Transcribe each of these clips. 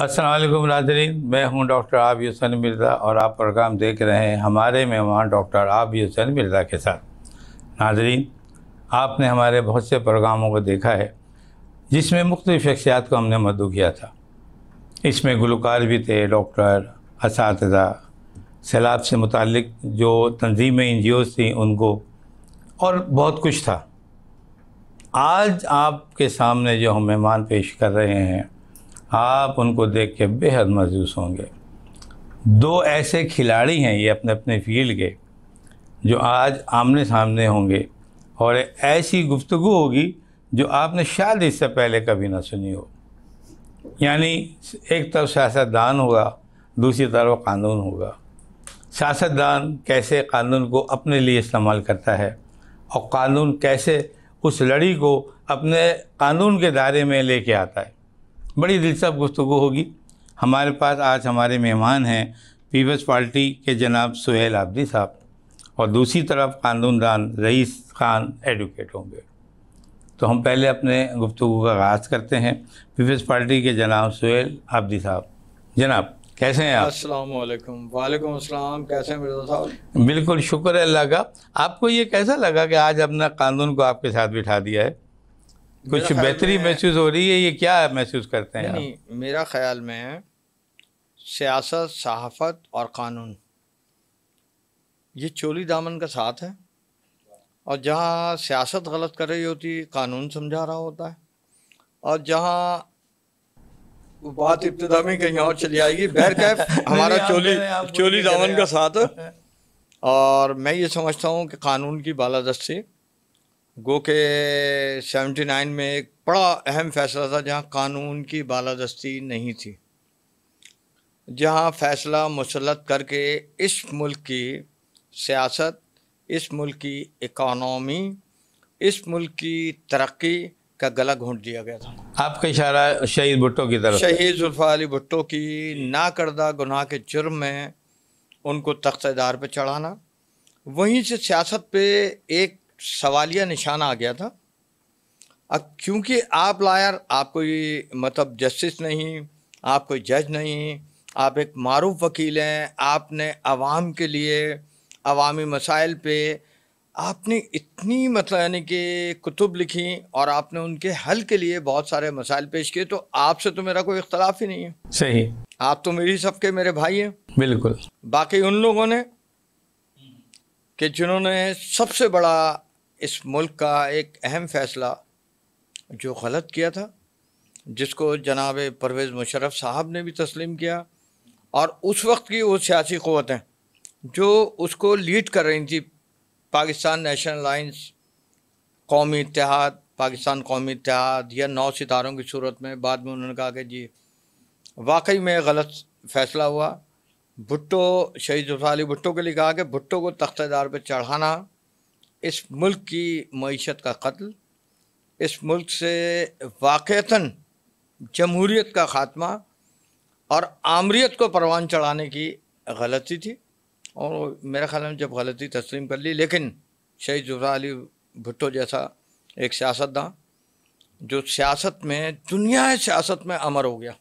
असलम नाजरीन मैं हूं डॉक्टर आब यूसन मिर्ज़ा और आप प्रोग्राम देख रहे हैं हमारे मेहमान डॉक्टर आब यूसन मिर्ज़ा के साथ नाजरीन आपने हमारे बहुत से प्रोग्रामों को देखा है जिसमें मुख्त शख्सियात को हमने मदू किया था इसमें गुलकार भी थे डॉक्टर इस सैलाब से मुतक जो तंजीमें एन जी ओज थी उनको और बहुत कुछ था आज आपके सामने जो हम मेहमान पेश कर रहे हैं आप उनको देख के बेहद महसूस होंगे दो ऐसे खिलाड़ी हैं ये अपने अपने फील्ड के जो आज आमने सामने होंगे और ऐसी गुफ्तु होगी जो आपने शायद इससे पहले कभी ना सुनी हो यानी एक तरफ सियासतदान होगा दूसरी तरफ कानून होगा सियासतदान कैसे कानून को अपने लिए इस्तेमाल करता है और कानून कैसे उस लड़ी को अपने कानून के दायरे में लेके आता है बड़ी दिलचस्प गुफ्तु होगी हमारे पास आज हमारे मेहमान हैं पीपल्स पार्टी के जनाब सुहेल आबदी साहब और दूसरी तरफ कानूनदान रईस खान एडवोकेट होंगे तो हम पहले अपने गुफ्तु का आगाज़ करते हैं पीपल्स पार्टी के जनाब सुहेल आबदी साहब जनाब कैसे हैं आप वालेकुम वालेकुम अस्सलाम कैसे हैं मिर्जा साहब बिल्कुल शुक्र है अल्लाह का आपको ये कैसा लगा कि आज अपना कानून को आपके साथ बिठा दिया है कुछ बेहतरी महसूस हो रही है ये क्या महसूस करते हैं नहीं, नहीं मेरा ख्याल में सियासत सहाफत और कानून ये चोली दामन का साथ है और जहाँ सियासत गलत कर रही होती कानून समझा रहा होता है और जहाँ बात इब्तदा में कहीं और चली आएगी बैर कैफ हमारा चोली चोली दामन का साथ है और मैं ये समझता हूँ कि कानून की बालादस्ती गो के सेवेंटी नाइन में एक बड़ा अहम फैसला था जहाँ कानून की बालादस्ती नहीं थी जहाँ फैसला मुसलत करके इस मुल्क की सियासत इस मुल्क की इकानी इस मुल्क की तरक्की का गला घोंट दिया गया था आपका इशारा शहीद भुट्टो की तरफ शहीद जुल्फा अली भुट्टो की ना करदा गुनाह के जुर्म में उनको तख्तेदार पर चढ़ाना वहीं से सियासत पे एक सवालिया निशान आ गया था अब क्योंकि आप लायर आप कोई मतलब जस्टिस नहीं आप कोई जज नहीं आप एक मरूफ वकील हैं आपने आवाम के लिए अवामी मसाइल पे आपने इतनी मतलब यानी कि कुतुब लिखी और आपने उनके हल के लिए बहुत सारे मसाइल पेश किए तो आपसे तो मेरा कोई इख्तलाफ ही नहीं है सही आप तो मेरी सबके मेरे भाई हैं बिल्कुल बाकी उन लोगों ने कि जिन्होंने सबसे बड़ा इस मुल्क का एक अहम फ़ैसला जो गलत किया था जिसको जनाब परवेज़ मुशरफ साहब ने भी तस्लीम किया और उस वक्त की वो सियासी क़वतें जो उसको लीड कर रही थी पाकिस्तान नेशनल लाइन्स कौमी इतिहाद पाकिस्तान कौमी इतिहाद या नौ सितारों की सूरत में बाद में उन्होंने कहा कि जी वाकई में गलत फ़ैसला हुआ भुट्टो शहीद जफाली भुट्टो के लिए कहा कि भुट्टो को तख्तेदार पर चढ़ाना इस मुल्क की मीशत का कत्ल इस मुल्क से वाक़ता जमहूरीत का ख़ात्मा और आमरीत को परवान चढ़ाने की गलती थी और मेरे ख्याल में जब गलती तस्लीम कर ली लेकिन शहीद जुरा अली भुट्टो जैसा एक सियासतदान जो सियासत में दुनिया सियासत में अमर हो गया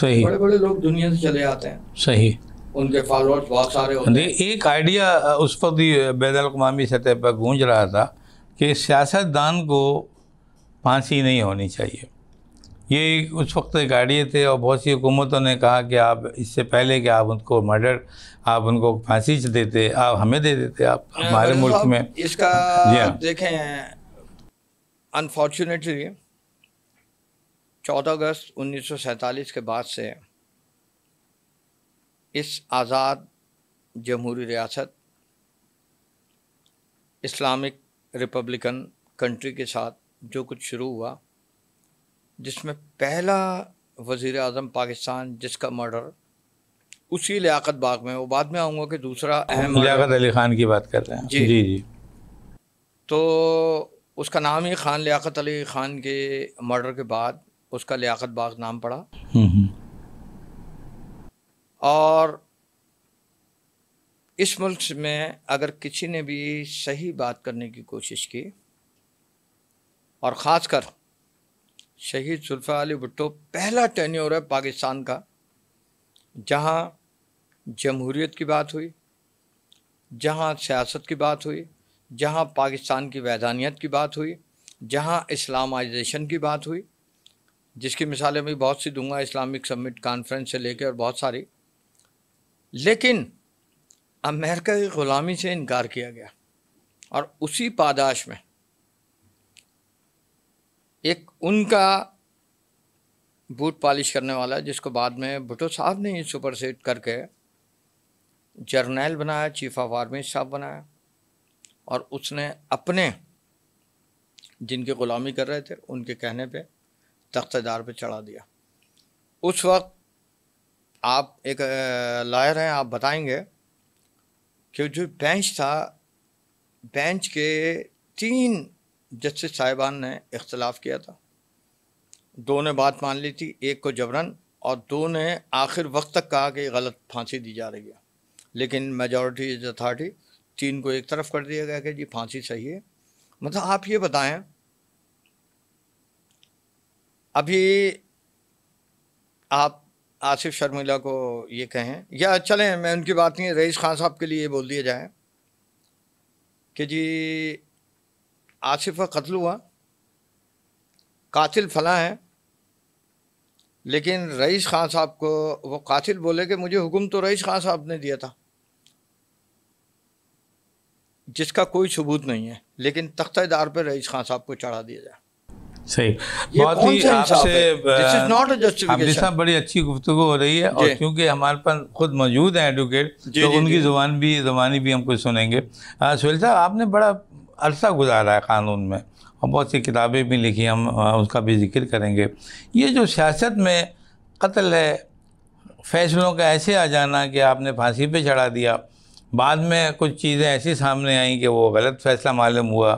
सही बड़े बड़े लोग दुनिया से चले आते हैं सही उनके फॉलोअर्स बहुत सारे होते हैं एक आइडिया उस वक्त बैन अवी सतह पर गूंज रहा था कि सियासतदान को फांसी नहीं होनी चाहिए ये उस वक्त एक आइडिया थे और बहुत सी हुकूमतों ने कहा कि आप इससे पहले कि आप उनको मर्डर आप उनको फांसी देते आप हमें दे देते आप हमारे मुल्क में इसका हाँ। देखें अनफॉर्चुनेटली चौदह अगस्त उन्नीस के बाद से इस आज़ाद जमहूरी रियासत इस्लामिक रिपब्लिकन कंट्री के साथ जो कुछ शुरू हुआ जिसमें पहला वज़ी अजम पाकिस्तान जिसका मर्डर उसी लियाकत बाग में वो बाद में आऊँगा कि दूसरा अहम लियाकत अली ख़ान की बात कर रहे हैं जी जी जी तो उसका नाम ही ख़ान लियाकत अली ख़ान के मर्डर के बाद उसका लियाकत बाग नाम पड़ा हम्म, हम्म। और इस मुल्क में अगर किसी ने भी सही बात करने की कोशिश की और ख़ासकर शहीद सुल्फा अली भुट्टो पहला टेन्योर है पाकिस्तान का जहाँ जमहूरीत की बात हुई जहाँ सियासत की बात हुई जहाँ पाकिस्तान की वैधानियत की बात हुई जहाँ इस्लामाइजेशन की बात हुई जिसकी मिसालें मैं बहुत सी दूंगा इस्लामिक समिट कॉन्फ्रेंस से लेकर और बहुत सारी लेकिन अमेरिका की ग़ुलामी से इनकार किया गया और उसी पादाश में एक उनका बूट पॉलिश करने वाला जिसको बाद में भुटो साहब ने ही सुपर सेट करके जर्नैल बनाया चीफ ऑफ आर्मी साहब बनाया और उसने अपने जिनके ग़ुलामी कर रहे थे उनके कहने पे तख्तेदार पे चढ़ा दिया उस वक्त आप एक लॉयर हैं आप बताएंगे कि जो बेंच था बेंच के तीन जस्टिस साहिबान ने इख्तलाफ किया था दो ने बात मान ली थी एक को जबरन और दो ने आखिर वक्त तक कहा कि गलत फांसी दी जा रही है लेकिन मेजॉरिटी इज़ अथॉरिटी तीन को एक तरफ कर दिया गया कि जी फांसी सही है मतलब आप ये बताएं अभी आप आसिफ शर्मिला को ये कहें या चलें मैं उनकी बात नहीं रईस खान साहब के लिए बोल दिया जाए कि जी आसिफ का कत्ल हुआ कातिल फला है लेकिन रईस खान साहब को वो कातिल बोले कि मुझे हुक्म तो रईस खान साहब ने दिया था जिसका कोई सबूत नहीं है लेकिन तख्तादार पर रईस खान साहब को चढ़ा दिया जाए सही बहुत ही आपसे साहब बड़ी अच्छी गुफ्तु हो रही है और क्योंकि हमारे पास खुद मौजूद हैं एडवोकेट तो उनकी जुबान भी जबानी भी कुछ सुनेंगे सुहेल साहब आपने बड़ा अरसा गुजारा है कानून में और बहुत सी किताबें भी लिखी हम उसका भी जिक्र करेंगे ये जो सियासत में कत्ल है फैसलों का ऐसे आ जाना कि आपने फांसी पे चढ़ा दिया बाद में कुछ चीज़ें ऐसी सामने आई कि वो गलत फैसला मालूम हुआ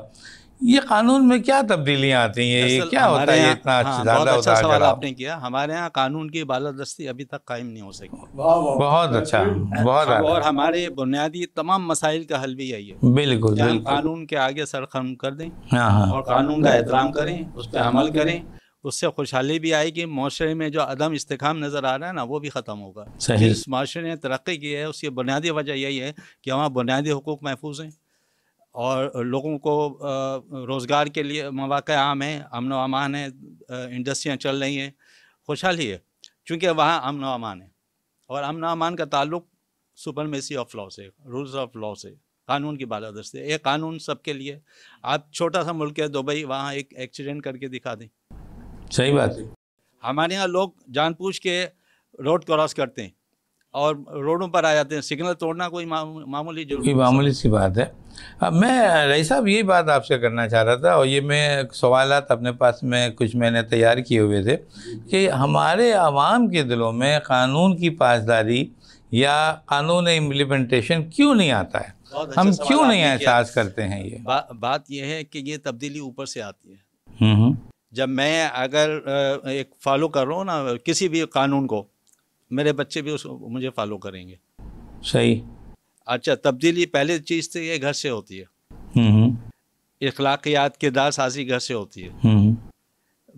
ये कानून में क्या तब्दीलियां आती हैं ये क्या होता है इतना हाँ, अच्छा अच्छा सवाल आपने किया हमारे यहाँ कानून की बालादस्ती अभी तक कायम नहीं हो सकी बहुत अच्छा बहुत अच्छा। और हमारे बुनियादी तमाम मसाइल का हल भी यही है बिल्कुल कानून के आगे सर खम कर दें हाँ, हाँ। और कानून का एहतराम करें उस पर अमल करें उससे खुशहाली भी आएगी माशरे में जो अदम इस्तेकाम नज़र आ रहा है ना वो भी ख़त्म होगा जिस माशरे ने तरक्की की है उसकी बुनियादी वजह यही है कि वहाँ बुनियादी हकूक़ महफूज हैं और लोगों को रोज़गार के लिए मौाक़ आम है अमन अमान है इंडस्ट्रियाँ चल रही हैं खुशहाली है चूँकि वहाँ अमन अमान है और अमन अमान का ताल्लुक सुपरमेसी ऑफ लॉ से रूल्स ऑफ लॉ से कानून की बाला दस्ते एक कानून सबके लिए आप छोटा सा मुल्क है दुबई वहाँ एक एक्सीडेंट करके दिखा दें सही बात है हमारे यहाँ लोग जानबूझ के रोड क्रॉस करते हैं और रोडों पर आ जाते हैं सिग्नल तोड़ना कोई मामूली जो मामूली सी बात है अब मैं रही साहब यही बात आपसे करना चाह रहा था और ये मैं सवाल अपने पास में कुछ मैंने तैयार किए हुए थे कि हमारे आवाम के दिलों में कानून की पासदारी या कानून इम्प्लीमेंटेशन क्यों नहीं आता है हम क्यों नहीं एहसास करते हैं ये बा, बात यह है कि ये तब्दीली ऊपर से आती है हम्म, हम्म। जब मैं अगर एक फॉलो कर रहा हूँ ना किसी भी कानून को मेरे बच्चे भी उस मुझे फॉलो करेंगे सही अच्छा तब्दीली पहली चीज़ तो ये घर से होती है हम्म, हम्म। इखलाकियात किरदार साजी घर से होती है हम्म,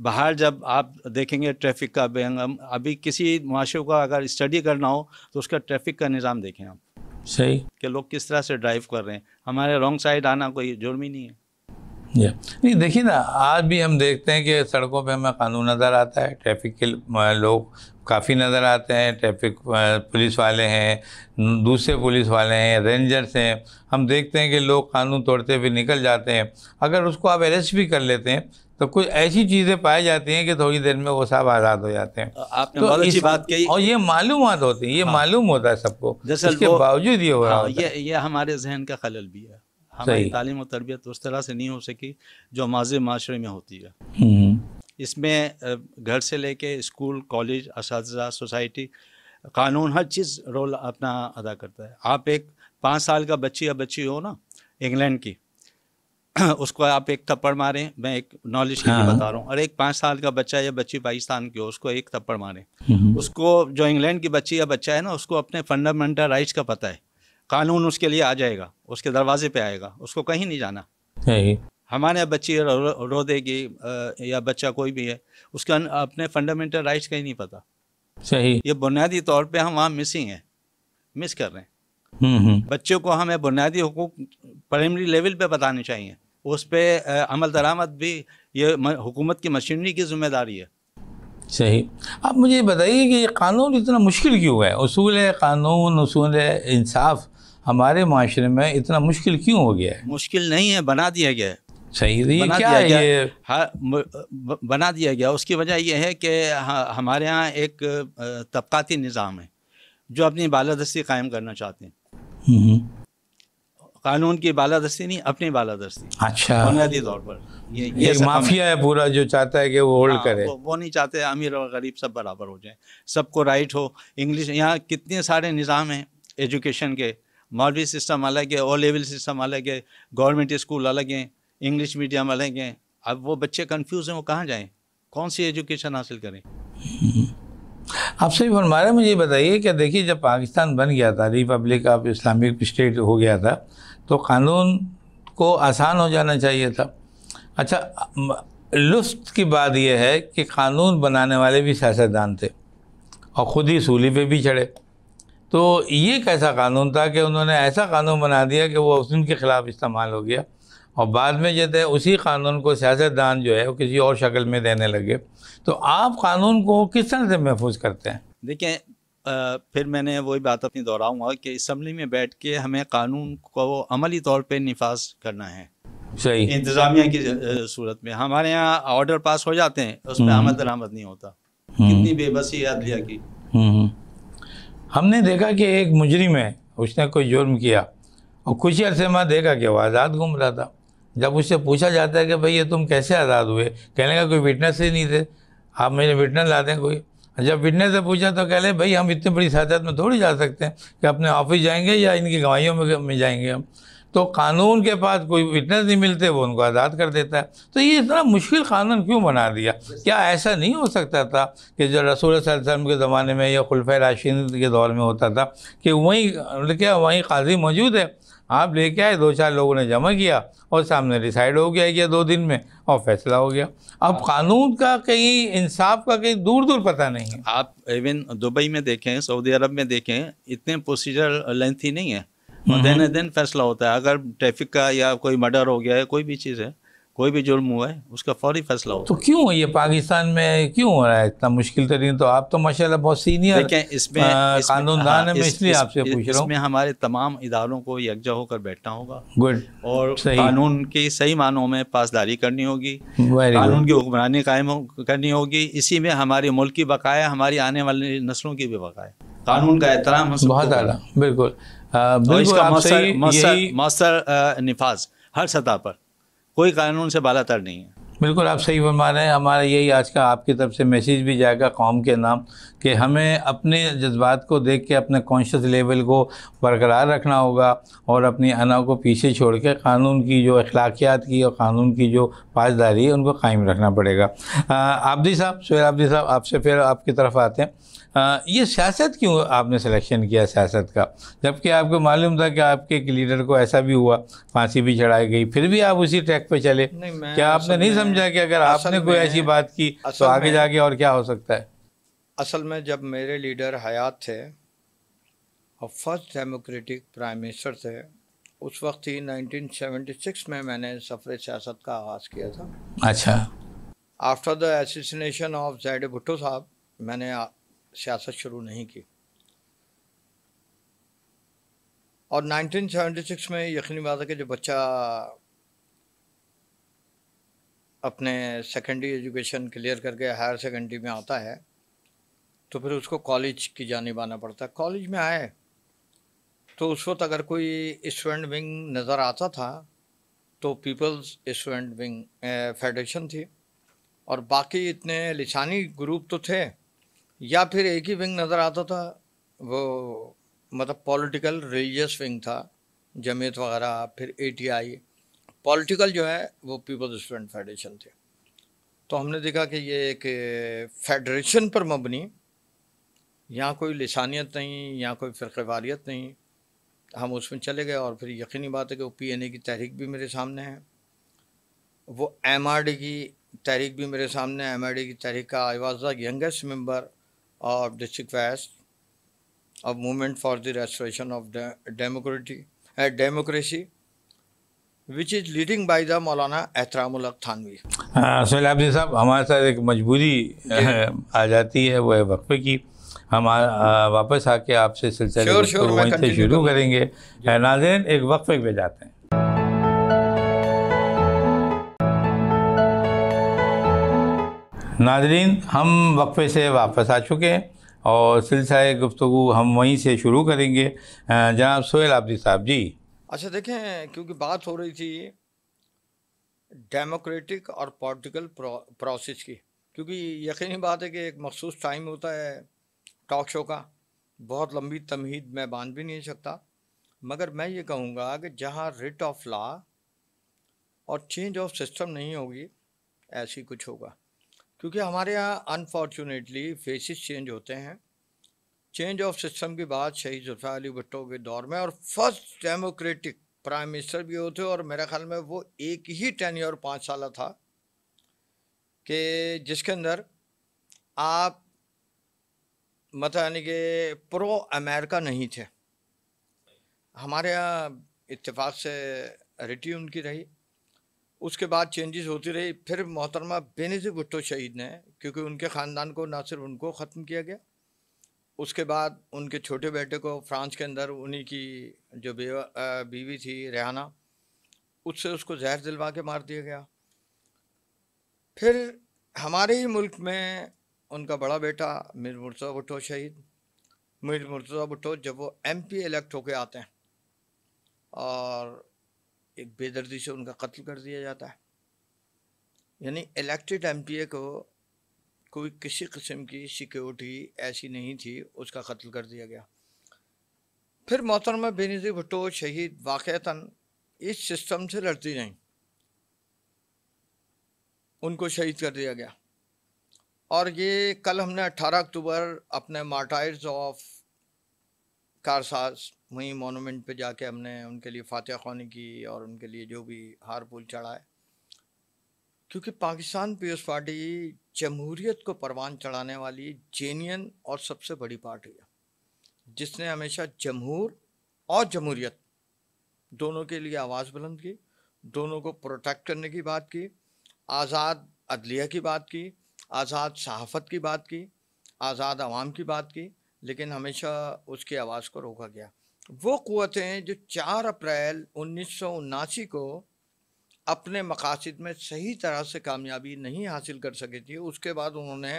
बाहर जब आप देखेंगे ट्रैफिक का बेहंगम अभी किसी माशरे का अगर स्टडी करना हो तो उसका ट्रैफिक का निज़ाम देखें आप सही कि लोग किस तरह से ड्राइव कर रहे हैं हमारे रॉन्ग साइड आना कोई जुर्म ही नहीं है नहीं देखिए ना आज भी हम देखते हैं कि सड़कों पे हमें कानून नज़र आता है ट्रैफिक के लोग काफ़ी नज़र आते हैं ट्रैफिक पुलिस वाले हैं दूसरे पुलिस वाले हैं रेंजर्स हैं हम देखते हैं कि लोग कानून तोड़ते हुए निकल जाते हैं अगर उसको आप अरेस्ट भी कर लेते हैं तो कुछ ऐसी चीज़ें पाई जाती हैं कि थोड़ी देर में वो साहब आज़ाद हो जाते हैं आपने तो बहुत अच्छी बात कही और ये मालूम होती है ये हाँ। मालूम होता है सबको इसके बावजूद ये हो रहा हाँ, है ये ये हमारे जहन का खलल भी है हमारी तालीम और तरबियत उस तरह से नहीं हो सकी जो माजी माशरे में होती है हम्म। इसमें घर से लेके स्कूल कॉलेज इस सोसाइटी कानून हर चीज़ रोल अपना अदा करता है आप एक पाँच साल का बच्ची या बच्ची हो ना इंग्लैंड की उसको आप एक थप्पड़ मारें मैं एक नॉलेज हाँ। बता रहा हूँ और एक पाँच साल का बच्चा या बच्ची पाकिस्तान की हो उसको एक थप्पड़ मारें हम्म। उसको जो इंग्लैंड की बच्ची या बच्चा है ना उसको अपने फंडामेंटल राइट्स का पता है कानून उसके लिए आ जाएगा उसके दरवाजे पे आएगा उसको कहीं नहीं जाना नहीं। हमारे यहाँ बच्ची रो, रो देगी या बच्चा कोई भी है उसके अपने फंडामेंटल राइट्स का ही नहीं पता सही ये बुनियादी तौर पे हम वहाँ मिसिंग हैं मिस कर रहे हैं हम्म, हम्म। बच्चों को हमें बुनियादी हकूक प्राइमरी लेवल पे बताने चाहिए उस पर अमल दरामद भी ये हुकूमत की मशीनरी की जिम्मेदारी है सही आप मुझे बताइए कि ये कानून इतना मुश्किल क्यों है असूल कानून असूल इंसाफ हमारे माशरे में इतना मुश्किल क्यों हो गया है मुश्किल नहीं है बना दिया गया सही है क्या है ये हाँ बना दिया गया उसकी वजह यह है कि हमारे यहाँ एक तबकाती निज़ाम है जो अपनी बालादस्ती कायम करना चाहते हैं हम्म। कानून की बालादस्ती नहीं अपनी बालादस्ती अच्छा बुनियादी तौर पर ये, ये माफिया है पूरा जो चाहता है कि वो होल्ड हाँ, करे वो, वो नहीं चाहते अमीर और गरीब सब बराबर हो जाए सबको राइट हो इंग्लिश यहाँ कितने सारे निज़ाम हैं एजुकेशन के मौलवी सिस्टम अलग है ओ लेवल सिस्टम अलग है गवर्नमेंट स्कूल अलग हैं इंग्लिश मीडियम अलग हैं अब वो बच्चे कन्फ्यूज हैं वो कहाँ जाएँ कौन सी एजुकेशन हासिल करें आप सही फरमा रहे मुझे बताइए कि देखिए जब पाकिस्तान बन गया था रिपब्लिक ऑफ इस्लामिक स्टेट हो गया था तो कानून को आसान हो जाना चाहिए था अच्छा लुफ्त की बात यह है कि कानून बनाने वाले भी सियासतदान थे और ख़ुद ही सूली पे भी चढ़े तो ये कैसा कानून था कि उन्होंने ऐसा कानून बना दिया कि वो उसन के ख़िलाफ़ इस्तेमाल हो गया और बाद में जो है उसी कानून को सियासतदान जो है वो किसी और शक्ल में देने लगे तो आप कानून को किस तरह से महफूज करते हैं देखिए फिर मैंने वही बात अपनी दोहराऊंगा कि इसम्बली में बैठ के हमें कानून को अमली तौर पर नफाज करना है सही इंतज़ामिया की सूरत में हमारे यहाँ ऑर्डर पास हो जाते हैं उसमें आमद हम्म। दरामद नहीं होता हम्म। कितनी बेबसी अदलिया की हमने देखा कि एक मुजरिम है उसने कोई जुर्म किया और कुछ ही अरसे में देखा कि वो आज़ाद घूम रहा था जब उससे पूछा जाता है कि भाई ये तुम कैसे आज़ाद हुए कहने का कोई विटनेस ही नहीं थे आप मेरे विटनेस ला दें कोई जब विटनेस से पूछा तो कह ले भाई हम इतनी बड़ी सादात में थोड़ी जा सकते हैं कि अपने ऑफिस जाएंगे या इनकी गवाहियों में जाएंगे हम तो कानून के पास कोई विटनेस नहीं मिलते वो उनको आज़ाद कर देता है तो ये इतना मुश्किल कानून क्यों बना दिया क्या ऐसा नहीं हो सकता था कि जो रसूल सल्लम के ज़माने में या खुलफ़ राशि के दौर में होता था कि वहीं क्या वहीं काजी मौजूद है आप लेके आए दो चार लोगों ने जमा किया और सामने डिसाइड हो गया कि दो दिन में और फैसला हो गया अब हाँ। कानून का कहीं इंसाफ का कहीं दूर दूर पता नहीं है आप इवन दुबई में देखें सऊदी अरब में देखें इतने प्रोसीजर लेंथी नहीं है और देन देन फैसला होता है अगर ट्रैफिक का या कोई मर्डर हो गया है कोई भी चीज़ है कोई भी जुर्म हुआ है उसका फौरी फैसला होता तो क्यों ये पाकिस्तान में क्यों हो रहा है इतना मुश्किल तरीन तो आप तो माशाल्लाह बहुत सीनियर इसमें कानून हाँ, दान है मैं इसलिए आपसे पूछ रहा हूँ इसमें हमारे तमाम इदारों को यकजा होकर बैठना होगा गुड और कानून की सही मानों में पासदारी करनी होगी कानून की हुक्मरानी कायम करनी होगी इसी में हमारे मुल्क की बकाया हमारी आने वाली नस्लों की भी बकाया कानून का एहतराम बहुत ज़्यादा बिल्कुल मौसर नफाज हर सतह पर कोई कानून से बालातर नहीं है बिल्कुल आप सही फरमा रहे हैं हमारा यही आज का आपकी तरफ से मैसेज भी जाएगा कौम के नाम कि हमें अपने जज्बात को देख के अपने कॉन्शियस लेवल को बरकरार रखना होगा और अपनी अना को पीछे छोड़ के कानून की जो अखलाकियात की और कानून की जो पासदारी है उनको कायम रखना पड़ेगा आबदी साहब शेर आबदी साहब आपसे फिर आपकी तरफ आते हैं ये सियासत क्यों आपने सिलेक्शन किया सियासत का जबकि आपको मालूम था कि आपके एक लीडर को ऐसा भी हुआ फांसी भी चढ़ाई गई फिर भी आप उसी ट्रैक पे चले क्या आपने नहीं समझा कि अगर आपने कोई ऐसी बात की तो आगे जाके और क्या हो सकता है असल में जब मेरे लीडर हयात थे और फर्स्ट डेमोक्रेटिक प्राइम मिनिस्टर थे उस वक्त ही 1976 में मैंने सफ़र सियासत का आगाज़ किया था अच्छा after the assassination of Z Bhutto साहब मैंने सियासत शुरू नहीं की और 1976 में यकीनी बात है कि जो बच्चा अपने सेकेंडरी एजुकेशन क्लियर करके हायर सेकेंडरी में आता है तो फिर उसको कॉलेज की जानब आना पड़ता है कॉलेज में आए तो उस वक्त अगर कोई स्टूडेंट विंग नज़र आता था तो पीपल्स स्टूडेंट विंग फेडरेशन थी और बाकी इतने लिसानी ग्रुप तो थे या फिर एक ही विंग नज़र आता था वो मतलब पॉलिटिकल रिलीजियस विंग था जमीयत वगैरह फिर आई पॉलिटिकल जो है वो पीपल्स स्टूडेंट फेडरेशन थे तो हमने देखा कि ये एक फेडरेशन पर मबनी यहाँ कोई लसानियत नहीं यहाँ कोई फ़िरवारीत नहीं हम उसमें चले गए और फिर यकीनी बात है कि वो पी की तहरीक भी मेरे सामने है वो एम की तहरीक भी मेरे सामने एम की तहरीक का I was the youngest member of district west of movement for the restoration of the democracy, uh, democracy which is leading by the Maulana Ehramul Haq Thanvi. Suhail abdi sahab hamare sath ek majboori aa jati hai woh है वक्फे की हम आ, आ, वापस आके आपसे सिलसिले शुरू करेंगे नाजरन एक वक्त पे जाते हैं नाजरीन हम वक्फ़े से वापस आ चुके हैं और सिलसिला गुफ्तु हम वहीं से शुरू करेंगे जनाब सोहेल आबदी साहब जी अच्छा देखें क्योंकि बात हो रही थी डेमोक्रेटिक और पॉलिटिकल प्रोसेस की क्योंकि यकीनी बात है कि एक मखसूस टाइम होता है टॉक शो का बहुत लंबी तमहीद मैं बांध भी नहीं सकता मगर मैं ये कहूँगा कि जहाँ रिट ऑफ लॉ और चेंज ऑफ सिस्टम नहीं होगी ऐसी कुछ होगा क्योंकि हमारे यहाँ अनफॉर्चुनेटली फेसिस चेंज होते हैं चेंज ऑफ सिस्टम की बात शहीद जुल्फ़ा अली भुट्टो के दौर में और फर्स्ट डेमोक्रेटिक प्राइम मिनिस्टर भी होते और मेरे ख्याल में वो एक ही और पाँच साल था कि जिसके अंदर आप मतलब यानी कि प्रो अमेरिका नहीं थे हमारे यहाँ इतफाक़ से रिटी उनकी रही उसके बाद चेंजेस होती रही फिर मोहतरमा बेनजी भुट्टो शहीद ने क्योंकि उनके ख़ानदान को ना सिर्फ उनको ख़त्म किया गया उसके बाद उनके छोटे बेटे को फ्रांस के अंदर उन्हीं की जो बीवी थी रेहाना उससे उसको जहर दिलवा के मार दिया गया फिर हमारे ही मुल्क में उनका बड़ा बेटा मीर मुर्तज़ा भुट्टो शहीद मीर मुर्तज़ा भुट्टो जब वो एमपी इलेक्ट होके आते हैं और एक बेदर्दी से उनका कत्ल कर दिया जाता है यानी इलेक्टेड एमपीए को कोई किसी किस्म की सिक्योरिटी ऐसी नहीं थी उसका कत्ल कर दिया गया फिर मोहतरमा बेनजी भुट्टो शहीद वाक़ता इस सिस्टम से लड़ती नहीं उनको शहीद कर दिया गया और ये कल हमने 18 अक्टूबर अपने मार्टायर्स ऑफ कारसाज वहीं मोनूमेंट पे जाके हमने उनके लिए फातह खानी की और उनके लिए जो भी हार पुल चढ़ाए क्योंकि पाकिस्तान पीपल्स पार्टी जमहूरीत को परवान चढ़ाने वाली जेनियन और सबसे बड़ी पार्टी है जिसने हमेशा जमहूर और जमहूरीत दोनों के लिए आवाज़ बुलंद की दोनों को प्रोटेक्ट करने की बात की आज़ाद अदलिया की बात की आज़ाद सहाफ़त की बात की आज़ाद आवाम की बात की लेकिन हमेशा उसकी आवाज़ को रोका गया वो क़वतें जो 4 अप्रैल उन्नीस को अपने मकासद में सही तरह से कामयाबी नहीं हासिल कर सकी थी उसके बाद उन्होंने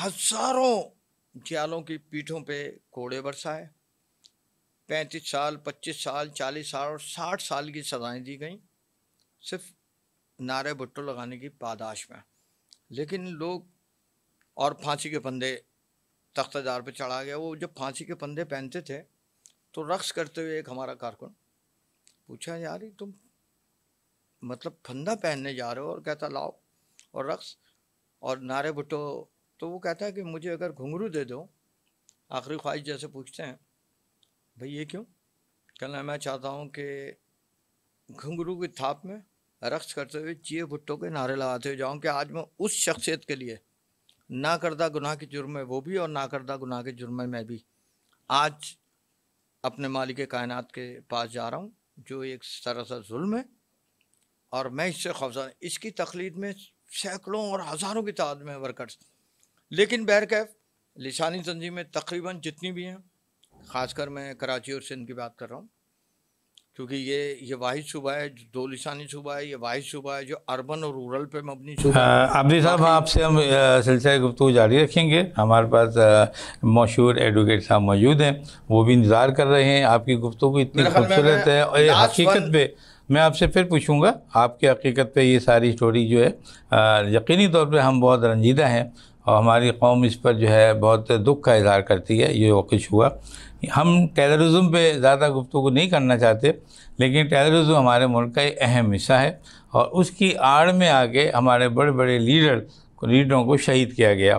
हज़ारों जियालों की पीठों पे कोड़े बरसाए पैंतीस साल पच्चीस साल चालीस साल और साठ साल की सजाएं दी गई सिर्फ नारे भुट्टो लगाने की पादाश में लेकिन लोग और फांसी के फंदे तख्तादार पर चढ़ा गया वो जब फांसी के पंदे पहनते थे तो रक्स करते हुए एक हमारा कारकुन पूछा यार तुम मतलब फंदा पहनने जा रहे हो और कहता लाओ और रक्स और नारे बुटो तो वो कहता है कि मुझे अगर घुंघरू दे दो आखिरी ख्वाहिश जैसे पूछते हैं भाई ये क्यों कहना मैं चाहता हूँ कि घुंघरू की थाप में रक्स करते हुए चिए भुट्टो के नारे लगाते हुए जाऊँ कि आज मैं उस शख्सियत के लिए ना करदा गुनाह के जुर्म में वो भी और ना करदा गुनाह के जुर्म में भी आज अपने मालिक कायनात के पास जा रहा हूँ जो एक सरासर जुल्म है और मैं इससे खौफजान इसकी तकलीद में सैकड़ों और हज़ारों की तादाद में वर्कर्स लेकिन कैफ लिसानी तंजीमें तकरीबन जितनी भी हैं ख़ासकर मैं कराची और सिंध की बात कर रहा हूँ क्योंकि ये ये वाहि सूबा है दो लिसानी सूबा है ये वाहि सूबा है जो अर्बन और रूरल पे मबनी सूबा हाँ, साहब आपसे हम सिलसिला गुफ्तु जारी रखेंगे हमारे पास मशहूर एडवोकेट साहब मौजूद हैं वो भी इंतज़ार कर रहे हैं आपकी गुफ्तु इतनी खूबसूरत है और ये हकीकत पे मैं आपसे फिर पूछूंगा आपके हकीकत पे ये सारी स्टोरी जो है यकीनी तौर पे हम बहुत रंजीदा हैं और हमारी कौम इस पर जो है बहुत दुख का इजहार करती है ये कुछ हुआ हम टेररिज्म पे ज़्यादा गुफ्तु नहीं करना चाहते लेकिन टेररिज्म हमारे मुल्क का एक अहम हिस्सा है और उसकी आड़ में आके हमारे बड़े बड़े लीडर लीडरों को शहीद किया गया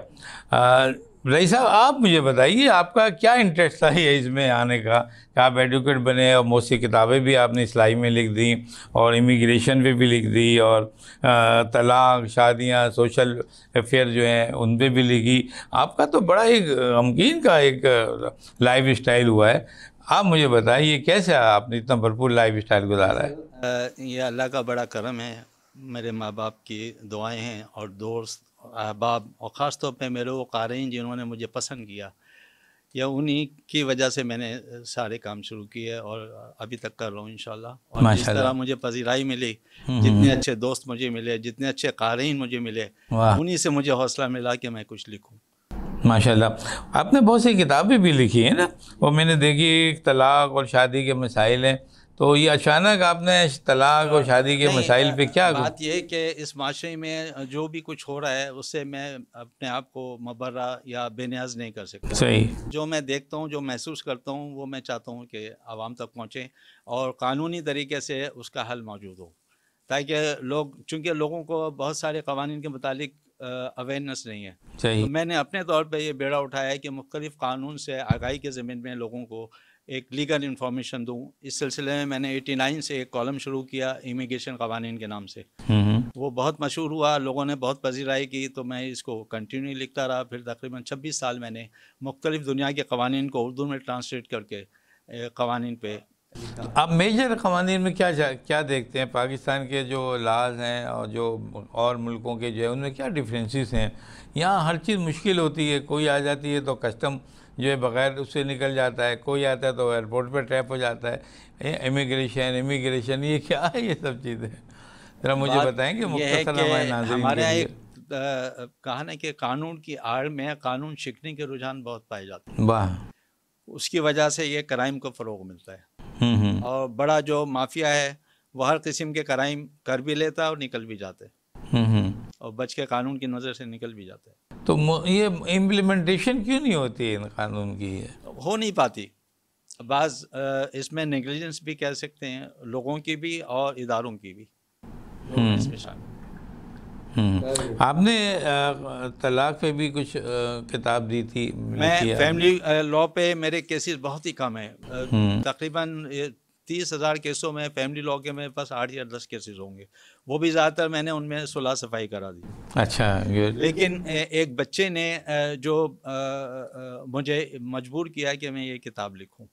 रही साहब आप मुझे बताइए आपका क्या इंटरेस्ट था ये इसमें आने का आप एडवोकेट बने और बहुत सी किताबें भी आपने सिलाई में लिख दी और इमिग्रेशन पे भी लिख दी और तलाक शादियां सोशल अफेयर जो हैं उन पे भी लिखी आपका तो बड़ा ही गमकीन का एक लाइफ स्टाइल हुआ है आप मुझे बताइए कैसे आपने इतना भरपूर लाइफ स्टाइल गुजारा है ये अल्लाह का बड़ा करम है मेरे माँ बाप की दुआएँ हैं और दोस्त अहबाब और ख़ास तौर पर मेरे वो कारीन जिन्होंने मुझे पसंद किया या उन्हीं की वजह से मैंने सारे काम शुरू किए और अभी तक कर रहा हूँ इन और जिस तरह मुझे पजीराई मिली हम्म, जितने हम्म। अच्छे दोस्त मुझे मिले जितने अच्छे कारीन मुझे मिले उन्हीं से मुझे हौसला मिला कि मैं कुछ लिखूँ माशाल्लाह आपने बहुत सी किताबें भी लिखी हैं ना वो मैंने देखी तलाक और शादी के मसाइल हैं तो ये अचानक आपने तलाक और शादी के मसाइल पे क्या बात ये है कि इस माशरे में जो भी कुछ हो रहा है उससे मैं अपने आप को मबर्रा या बेनियाज नहीं कर सकता सही जो मैं देखता हूँ जो महसूस करता हूँ वो मैं चाहता हूँ कि आवाम तक पहुँचे और कानूनी तरीके से उसका हल मौजूद हो ताकि लोग चूँकि लोगों को बहुत सारे कवानीन के मुतालिक अवेयरनेस नहीं है तो मैंने अपने तौर पर यह बेड़ा उठाया है कि मुख्तलिफ़ कानून से आगाही के ज़मीन में लोगों को एक लीगल इन्फॉर्मेशन दूँ इस सिलसिले में मैंने 89 से एक कॉलम शुरू किया इमिग्रेशन कवानीन के नाम से वो बहुत मशहूर हुआ लोगों ने बहुत पजीराई की तो मैं इसको कंटिन्यू लिखता रहा फिर तकरीबन छब्बीस साल मैंने मुख्तलिफ दुनिया के कवानीन को उर्दू में ट्रांसलेट करके कवानीन पे आप मेजर कवानीन में क्या क्या देखते हैं पाकिस्तान के जो लाज हैं और जो और मुल्कों के जो है उनमें क्या डिफरेंसेस हैं यहाँ हर चीज़ मुश्किल होती है कोई आ जाती है तो कस्टम जो है बग़ैर उससे निकल जाता है कोई आता है तो एयरपोर्ट पर ट्रैप हो जाता है इमिग्रेशन इमिग्रेशन ये क्या है ये सब चीज़ें जरा मुझे कि हमारे यहाँ एक कहा ना कि कानून की आड़ में कानून सीखने के रुझान बहुत पाए जाते हैं वाह उसकी वजह से ये क्राइम को फ़रोग मिलता है हम्म, हम्म। और बड़ा जो माफिया है वह हर किस्म के क्राइम कर भी लेता है और निकल भी जाते हैं हम्म, और बच के कानून की नज़र से निकल भी जाता है तो ये इम्प्लीमेंटेशन क्यों नहीं होती है इन कानून की है? हो नहीं पाती बाज़ इसमें नेगलिजेंस भी कह सकते हैं लोगों की भी और इदारों की भी हम्म। हम्म। आपने तलाक पे भी कुछ किताब दी थी मैं फैमिली लॉ पे मेरे केसेस बहुत ही कम है हम्म। तकरीबन तीस हज़ार केसों में फैमिली लॉ के मेरे पास आठ या दस केसेस होंगे वो भी ज़्यादातर मैंने उनमें सुलह सफाई करा दी अच्छा लेकिन एक बच्चे ने जो मुझे मजबूर किया कि मैं ये किताब लिखूँ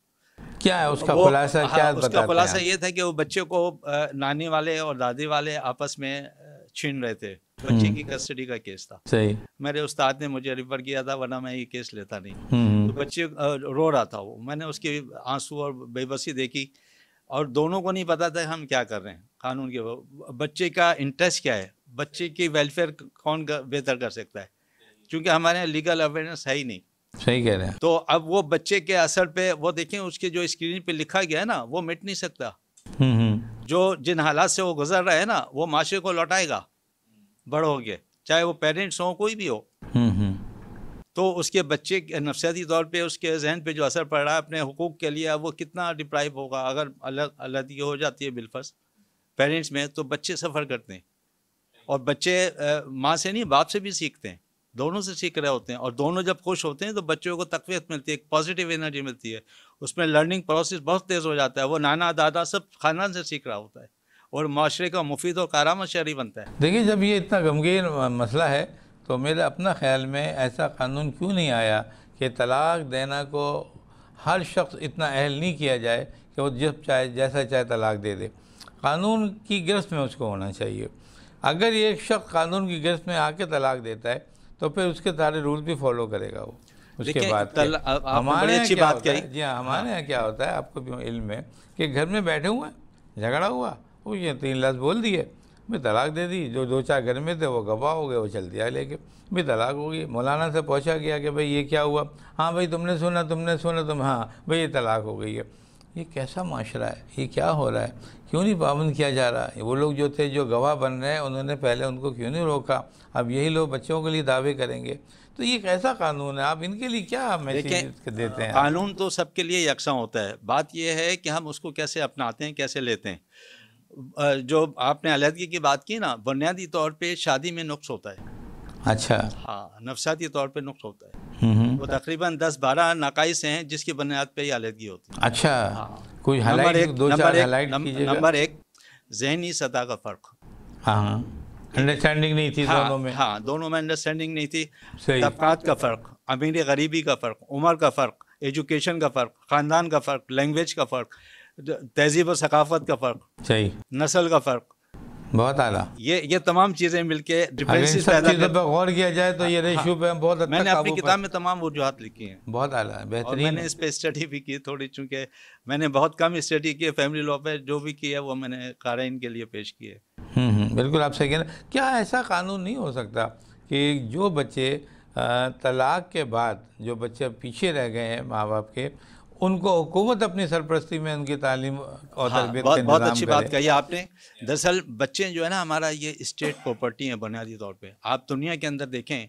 क्या है उसका खुलासा हाँ, क्या उसका खुलासा ये था कि वो बच्चे को नानी वाले और दादी वाले आपस में छीन रहे थे बच्चे की हम्म। कस्टडी का केस था सही मेरे उस्ताद ने मुझे रिफर किया था वरना मैं ये केस लेता नहीं हम्म, हम्म। तो बच्चे रो रहा था वो मैंने उसके आंसू और बेबसी देखी और दोनों को नहीं पता था हम क्या कर रहे हैं कानून के बच्चे का इंटरेस्ट क्या है बच्चे की वेलफेयर कौन बेहतर कर सकता है क्योंकि हमारे यहाँ लीगल अवेयरनेस है ही नहीं सही कह रहे हैं तो अब वो बच्चे के असर पे वो देखें उसके जो स्क्रीन पे लिखा गया है ना वो मिट नहीं सकता हम्म, हम्म। जो जिन हालात से वो गुजर रहा है ना वो माशे को लौटाएगा बड़ों के चाहे वो पेरेंट्स हो कोई भी हो हम्म, तो उसके बच्चे नफसियाती तौर पे उसके जहन पे जो असर पड़ रहा है अपने हकूक़ के लिए वो कितना डिप्राइव होगा अगर अलग अलहदगी हो जाती है बिलफर्स पेरेंट्स में तो बच्चे सफ़र करते हैं और बच्चे माँ से नहीं बाप से भी सीखते हैं दोनों से सीख रहे होते हैं और दोनों जब खुश होते हैं तो बच्चों को तकवीत मिलती है एक पॉजिटिव एनर्जी मिलती है उसमें लर्निंग प्रोसेस बहुत तेज़ हो जाता है वो नाना दादा सब खानदान से सीख रहा होता है और माशरे का मुफीद और काराम शहरी बनता है देखिए जब ये इतना गमगीन मसला है तो मेरे अपना ख्याल में ऐसा कानून क्यों नहीं आया कि तलाक़ देना को हर शख्स इतना अहल नहीं किया जाए कि वो जब चाहे जैसा चाहे तलाक़ दे दे कानून की गिरफ्त में उसको होना चाहिए अगर ये एक शख्स कानून की गिरफ्त में आके तलाक देता है तो फिर उसके सारे रूल भी फॉलो करेगा वो उसके बाद हमारे अच्छी बात कही जी हाँ हमारे हाँ। यहाँ क्या होता है आपको भी इल्म है कि घर में बैठे हुए हैं झगड़ा हुआ वो ये तीन लाज बोल दिए मैं तलाक दे दी जो दो चार घर में थे वो गवाह हो गए वो चल दिया लेके भी तलाक होगी मौलाना से पूछा गया कि भाई ये क्या हुआ हाँ भाई तुमने सुना तुमने सुना तुम हाँ भाई ये तलाक हो गई है ये कैसा माशरा है ये क्या हो रहा है क्यों नहीं पाबंद किया जा रहा है वो लोग जो थे जो गवाह बन रहे हैं उन्होंने पहले उनको क्यों नहीं रोका अब यही लोग बच्चों के लिए दावे करेंगे तो ये कैसा कानून है आप इनके लिए क्या मैसेज देते हैं कानून तो सबके लिए यकसा होता है बात यह है कि हम उसको कैसे अपनाते हैं कैसे लेते हैं जो आपने अलहदगी की बात की ना बुनियादी तौर पे शादी में नुक्स होता है अच्छा हाँ नफसाती तौर पे नुक्स होता है हम्म, हम्म। वो तकरीबन दस बारह नाकाइस हैं जिसकी बुनियाद पे ही अलहदगी होती है अच्छा हाँ। कोई नंबर एक दो नंबर एक जहनी सतह का फ़र्क हाँ अंडरस्टैंडिंग हाँ। नहीं थी हाँ, दोनों में हाँ दोनों में अंडरस्टैंडिंग नहीं थी तबकात का फ़र्क अमीर गरीबी का फ़र्क उम्र का फ़र्क एजुकेशन का फ़र्क ख़ानदान का फ़र्क लैंग्वेज का फ़र्क तहजीब और सकाफत का फ़र्क सही नस्ल का फ़र्क बहुत आला ये ये तमाम चीज़ें मिलके पैदा कर... गौर किया जाए तो ये रेशो पे हाँ। बहुत मैंने अपनी किताब में तमाम वजूहत लिखी हैं बहुत आला बेहतरीन मैंने इस पे स्टडी भी की थोड़ी चूंकि मैंने बहुत कम स्टडी की फैमिली लॉ पे जो भी किया वो मैंने काराइन के लिए पेश किए हम्म, हम्म, बिल्कुल आप सही कह क्या ऐसा कानून नहीं हो सकता कि जो बच्चे तलाक के बाद जो बच्चे पीछे रह गए हैं माँ बाप के उनको हुकूमत अपनी सरपरस्ती में उनकी तालीम और हाँ, बहुत, बहुत अच्छी बात कही आपने दरअसल बच्चे जो है ना हमारा ये स्टेट प्रॉपर्टी है बुनियादी तौर पे आप दुनिया के अंदर देखें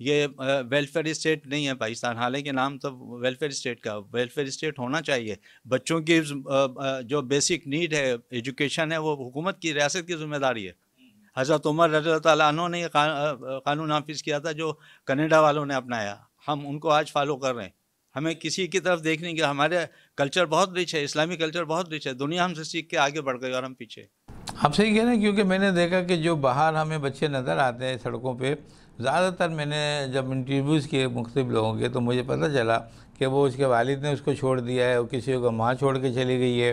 ये वेलफेयर स्टेट नहीं है पाकिस्तान हालांकि नाम तो वेलफेयर स्टेट का वेलफेयर स्टेट होना चाहिए बच्चों की जो बेसिक नीड है एजुकेशन है वो हुकूमत की रियासत की जिम्मेदारी है हज़रत उमर रज़ी तु ने कानून नाफिज किया था जो कनेडा वालों ने अपनाया हम उनको आज फॉलो कर रहे हैं हमें किसी की तरफ देखने की हमारे कल्चर बहुत रिच है इस्लामी कल्चर बहुत रिच है दुनिया हमसे सीख के आगे बढ़ गई और हम पीछे आप सही कह रहे हैं क्योंकि मैंने देखा कि जो बाहर हमें बच्चे नज़र आते हैं सड़कों पे ज़्यादातर मैंने जब इंटरव्यूज़ किए मुख्त लोगों के तो मुझे पता चला कि वो उसके वालिद ने उसको छोड़ दिया है और किसी को माँ छोड़ के चली गई है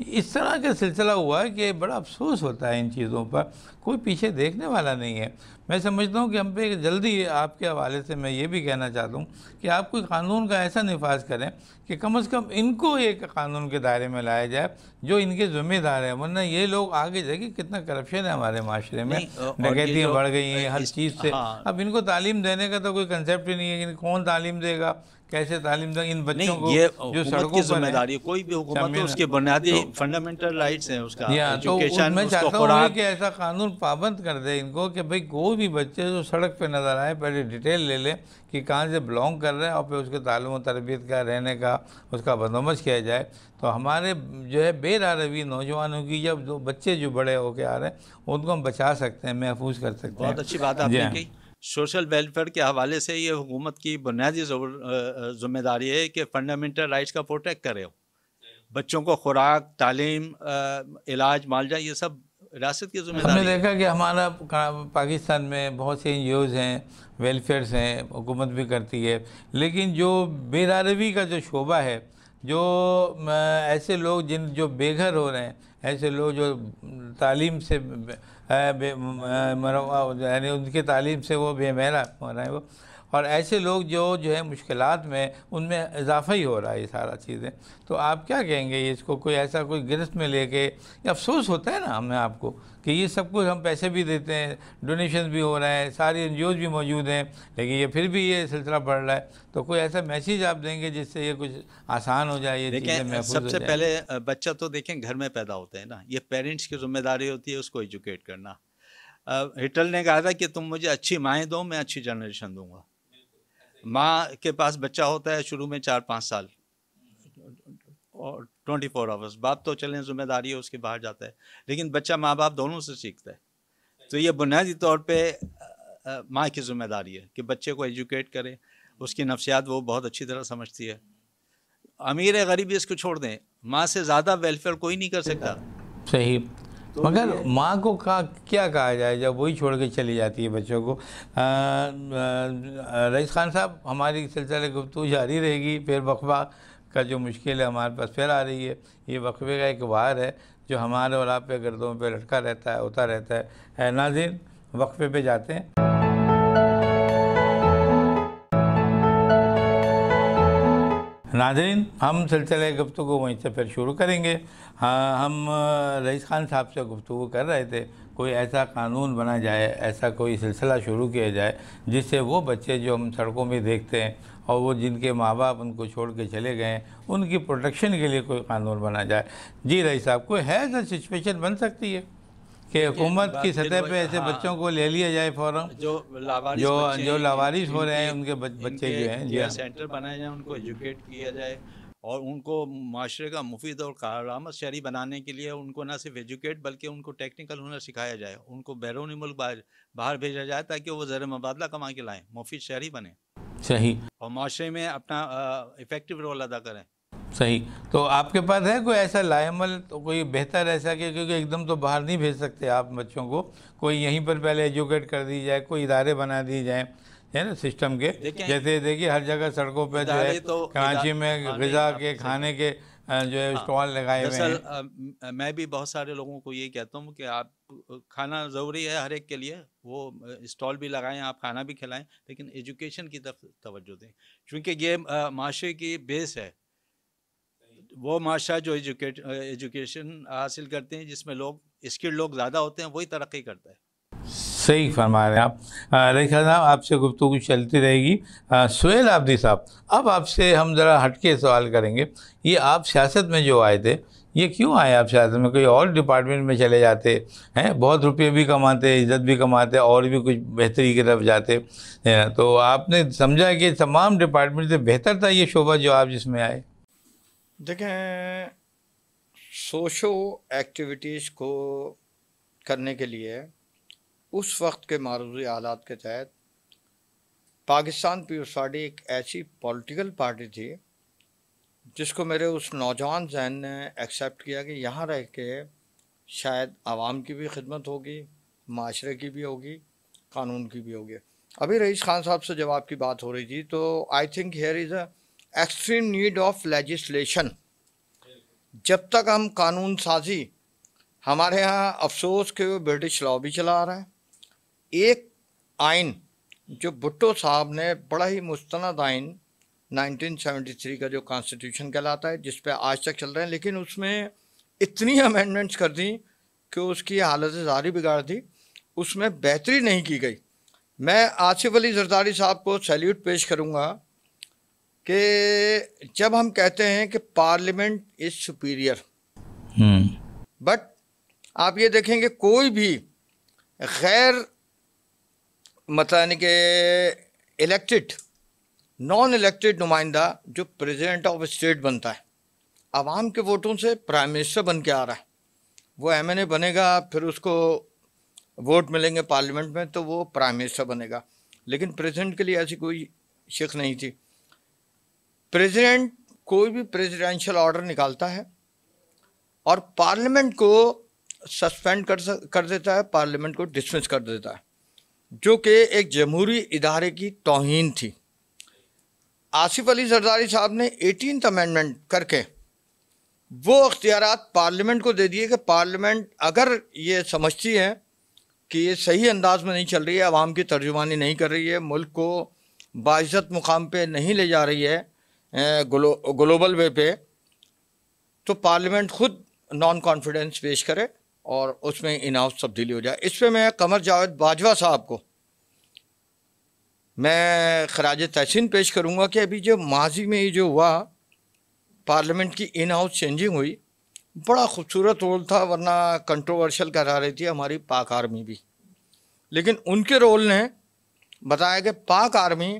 इस तरह का सिलसिला हुआ है कि बड़ा अफसोस होता है इन चीज़ों पर कोई पीछे देखने वाला नहीं है मैं समझता हूँ कि हम पे जल्दी आपके हवाले से मैं ये भी कहना चाहता हूँ कि आप कोई कानून का ऐसा नफाज करें कि कम अज़ कम इनको एक कानून के दायरे में लाया जाए जो इनके ज़िम्मेदार हैं वरना ये लोग आगे जाके कितना करप्शन है हमारे माशरे में डकैतियाँ बढ़ गई हैं हर चीज़ से हाँ। अब इनको तालीम देने का तो कोई कंसेप्ट ही नहीं है कि कौन तालीम देगा कैसे तालीम देंगे इन बच्चों को ये जो सड़कों की जिम्मेदारी कोई भी हुकूमत है उसके बुनियादी तो, फंडामेंटल राइट्स हैं उसका एजुकेशन तो मैं चाहता हूँ कि ऐसा कानून पाबंद कर दे इनको कि भाई कोई भी बच्चे जो सड़क पे नज़र आए पहले डिटेल ले लें कि कहाँ से बिलोंग कर रहे हैं और फिर उसके तालीम तरबियत का रहने का उसका बंदोबस्त किया जाए तो हमारे जो है बेरारवी नौजवानों की जब जो बच्चे जो बड़े होके आ रहे हैं उनको हम बचा सकते हैं महफूज कर सकते हैं बहुत अच्छी बात आपने सोशल वेलफेयर के हवाले से ये हुकूमत की बुनियादी जिम्मेदारी है कि फंडामेंटल राइट्स का प्रोटेक्ट करे हो बच्चों को खुराक तालीम इलाज मालजा ये सब रियासत की जिम्मेदारी हमने देखा कि हमारा पाकिस्तान में बहुत से एन हैं वेलफेयर्स हैं हुकूमत भी करती है लेकिन जो बेदारवी का जो शोबा है जो ऐसे लोग जिन जो बेघर हो रहे हैं ऐसे लोग जो तालीम से यानी उनकी तालीम से वो रहा है वो और ऐसे लोग जो जो है मुश्किल में उनमें इजाफा ही हो रहा है ये सारा चीज़ें तो आप क्या कहेंगे इसको कोई ऐसा कोई गिरफ्त में लेके अफसोस होता है ना हमें आपको कि ये सब कुछ हम पैसे भी देते हैं डोनेशन भी हो रहे हैं सारी एन भी मौजूद हैं लेकिन ये फिर भी ये सिलसिला बढ़ रहा है तो कोई ऐसा मैसेज आप देंगे जिससे ये कुछ आसान हो जाए ये चीज़ें सबसे पहले बच्चा तो देखें घर में पैदा होते हैं ना ये पेरेंट्स की जिम्मेदारी होती है उसको एजुकेट करना हिटल ने कहा था कि तुम मुझे अच्छी माएँ दो मैं अच्छी जनरेशन दूंगा माँ के पास बच्चा होता है शुरू में चार पाँच साल और ट्वेंटी फोर आवर्स बाप तो चलें जिम्मेदारी है उसके बाहर जाता है लेकिन बच्चा माँ बाप दोनों से सीखता है तो ये बुनियादी तौर पर माँ की जिम्मेदारी है कि बच्चे को एजुकेट करें उसकी नफसियात वो बहुत अच्छी तरह समझती है अमीर है ग़रीबी इसको छोड़ दें माँ से ज़्यादा वेलफेयर कोई नहीं कर सकता सही तो मगर माँ को कहा क्या कहा जाए जब वही छोड़ के चली जाती है बच्चों को रईस खान साहब हमारी सिलसिले गुफ्तु जारी रहेगी फिर वक्फा का जो मुश्किल है हमारे पास फिर आ रही है ये वक्फे का एक वार है जो हमारे और आप गर्दों पे लटका रहता है होता रहता है नाजिन वक्फे पे जाते हैं नाजरीन हम सिलसिले गुफ्तु वहीं से फिर शुरू करेंगे हाँ हम रईस खान साहब से गुफ्तु कर रहे थे कोई ऐसा कानून बना जाए ऐसा कोई सिलसिला शुरू किया जाए जिससे वो बच्चे जो हम सड़कों में देखते हैं और वो जिनके माँ बाप उनको छोड़ के चले गए उनकी प्रोटेक्शन के लिए कोई कानून बना जाए जी रईस साहब कोई है ऐसा सिचुएशन बन सकती है कि हुकूमत की सतह तो पे ऐसे हाँ, बच्चों को ले लिया जाए फौरन जो लावारिस जो जो लावारिस हो रहे हैं उनके बच्चे जो हैं जी हाँ। सेंटर बनाए जाए उनको एजुकेट किया जाए और उनको माशरे का मुफीद और कारामद शहरी बनाने के लिए उनको ना सिर्फ एजुकेट बल्कि उनको टेक्निकल हुनर सिखाया जाए उनको बैरून मुल्क बाहर बाहर भेजा जाए ताकि वो ज़र मुबादला कमा के लाएँ मुफीद शहरी बने सही और माशरे में अपना इफ़ेक्टिव रोल अदा करें सही तो आपके पास है कोई ऐसा लाहेमल तो कोई बेहतर ऐसा कि क्योंकि एकदम तो बाहर नहीं भेज सकते आप बच्चों को कोई यहीं पर पहले एजुकेट कर दी जाए कोई इदारे बना दिए जाए है ना सिस्टम के जैसे देखिए हर जगह सड़कों पर जो है तो कराची में गजा के खाने के जो है हाँ, स्टॉल लगाए हुए हैं मैं भी बहुत सारे लोगों को ये कहता हूँ कि आप खाना ज़रूरी है हर एक के लिए वो स्टॉल भी लगाएं आप खाना भी खिलाएं लेकिन एजुकेशन की तरफ तवज्जो दें क्योंकि ये माशरे की बेस है वो माशा जो एजुकेट एजुकेशन हासिल करते हैं जिसमें लोग स्किल्ड लोग ज़्यादा होते हैं वही तरक्की करता है सही फरमा रहे हैं आप रेखा साहब आपसे गुफ्तु चलती रहेगी सुहेल आबदी साहब अब आपसे हम ज़रा हटके सवाल करेंगे ये आप सियासत में जो आए थे ये क्यों आए आप सियासत में कोई और डिपार्टमेंट में चले जाते हैं बहुत रुपये भी कमाते इज़्ज़त भी कमाते और भी कुछ बेहतरी की तरफ जाते तो आपने समझा कि तमाम डिपार्टमेंट से बेहतर था ये शोभा जो आप जिसमें आए देखें सोशो एक्टिविटीज़ को करने के लिए उस वक्त के मारूजी हालात के तहत पाकिस्तान पीपल्स पार्टी एक ऐसी पॉलिटिकल पार्टी थी जिसको मेरे उस नौजवान जहन ने एक्सेप्ट किया कि यहाँ रह के शायद आवाम की भी खिदमत होगी माशरे की भी होगी कानून की भी होगी अभी रईस खान साहब से जब आपकी बात हो रही थी तो I think here is a extreme need of legislation जब तक हम कानून साजी हमारे यहाँ अफसोस के वो ब्रिटिश लॉ भी चला रहे हैं एक आइन जो भुट्टो साहब ने बड़ा ही मुस्तंद आइन 1973 का जो कॉन्स्टिट्यूशन कहलाता है जिस पर आज तक चल रहे हैं लेकिन उसमें इतनी अमेंडमेंट्स कर दी कि उसकी हालत जारी बिगाड़ दी उसमें बेहतरी नहीं की गई मैं आसिफ अली जरदारी साहब को सैल्यूट पेश करूँगा कि जब हम कहते हैं कि parliament is superior hmm. But आप ये देखेंगे कोई भी गैर मतलब कि इलेक्टेड नॉन इलेक्टेड नुमाइंदा जो प्रेसिडेंट ऑफ स्टेट बनता है आवाम के वोटों से प्राइम मिनिस्टर बन के आ रहा है वो एम एन ए बनेगा फिर उसको वोट मिलेंगे पार्लियामेंट में तो वो प्राइम मिनिस्टर बनेगा लेकिन प्रेसिडेंट के लिए ऐसी कोई शिक नहीं थी प्रेसिडेंट कोई भी प्रेसिडेंशियल ऑर्डर निकालता है और पार्लियामेंट को सस्पेंड कर कर देता है पार्लियामेंट को डिसमिस कर देता है जो कि एक जमहूरी इदारे की तोहन थी आसिफ अली जरदारी साहब ने एटीन अमेंडमेंट करके वो अख्तियार पार्लियामेंट को दे दिए कि पार्लियामेंट अगर ये समझती है कि ये सही अंदाज में नहीं चल रही है आवाम की तर्जुमानी नहीं कर रही है मुल्क को बाज़त मुकाम पे नहीं ले जा रही है ग्लो ग्लोबल वे पे तो पार्लियामेंट खुद नॉन कॉन्फिडेंस पेश करे और उसमें इनाउस तब्दीली हो जाए इस पर मैं कमर जावेद बाजवा साहब को मैं खराज तहसिन पेश करूँगा कि अभी जो माजी में ये जो हुआ पार्लियामेंट की इन हाउस चेंजिंग हुई बड़ा खूबसूरत रोल था वरना कंट्रोवर्शियल करा रही थी हमारी पाक आर्मी भी लेकिन उनके रोल ने बताया कि पाक आर्मी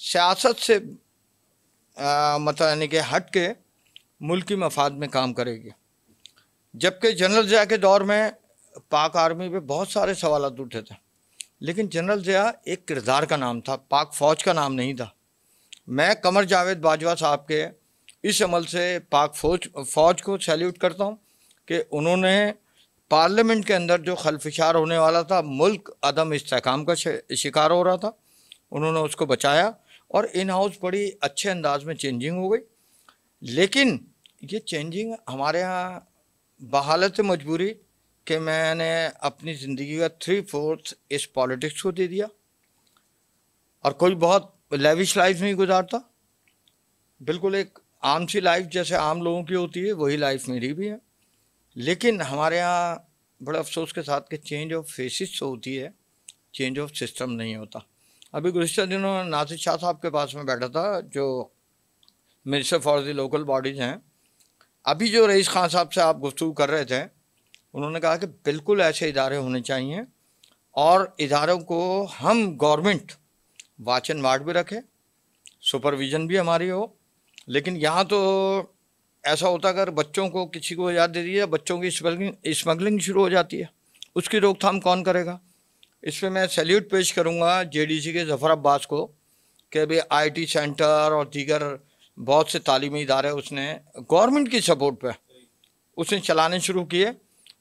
सियासत से मतलब यानी कि हट के मुल्की मफाद में काम करेगी जबकि जनरल ज़िया के दौर में पाक आर्मी पे बहुत सारे सवाल उठे थे लेकिन जनरल ज़िया एक किरदार का नाम था पाक फ़ौज का नाम नहीं था मैं कमर जावेद बाजवा साहब के इस अमल से पाक फौज फ़ौज को सैल्यूट करता हूँ कि उन्होंने पार्लियामेंट के अंदर जो खलफशार होने वाला था मुल्क अदम इसकाम का शिकार हो रहा था उन्होंने उसको बचाया और इन हाउस बड़ी अच्छे अंदाज में चेंजिंग हो गई लेकिन ये चेंजिंग हमारे यहाँ बहालत मजबूरी कि मैंने अपनी ज़िंदगी का थ्री फोर्थ इस पॉलिटिक्स को दे दिया और कोई बहुत लेविश लाइफ नहीं गुजारता बिल्कुल एक आम सी लाइफ जैसे आम लोगों की होती है वही लाइफ मेरी भी है लेकिन हमारे यहाँ बड़े अफसोस के साथ कि चेंज ऑफ फेसिस होती है चेंज ऑफ सिस्टम नहीं होता अभी गुजशत दिनों नासिर शाह साहब के पास में बैठा था जो minister for the local bodies हैं अभी जो रईस खान साहब से आप गुफ्तु कर रहे थे उन्होंने कहा कि बिल्कुल ऐसे इदारे होने चाहिए और इदारों को हम गवर्नमेंट वाच एंड वार्ड भी रखें सुपरविज़न भी हमारी हो लेकिन यहाँ तो ऐसा होता अगर बच्चों को किसी को याद दे दिया बच्चों की स्मगलिंग स्मगलिंग शुरू हो जाती है उसकी रोकथाम कौन करेगा इस पर मैं सैल्यूट पेश करूँगा जेडीसी के जफ़र अब्बास को कि भाई आईटी सेंटर और दीगर बहुत से तालीमी इदारे उसने गवर्नमेंट की सपोर्ट पर उसने चलाने शुरू किए